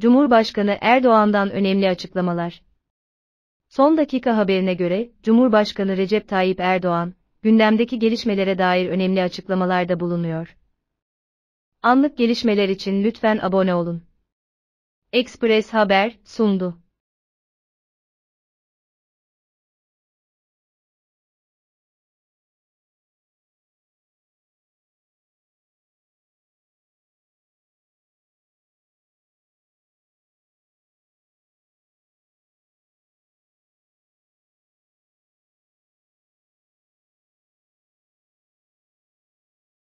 Cumhurbaşkanı Erdoğan'dan önemli açıklamalar. Son dakika haberine göre, Cumhurbaşkanı Recep Tayyip Erdoğan, gündemdeki gelişmelere dair önemli açıklamalarda bulunuyor. Anlık gelişmeler için lütfen abone olun. Express Haber sundu.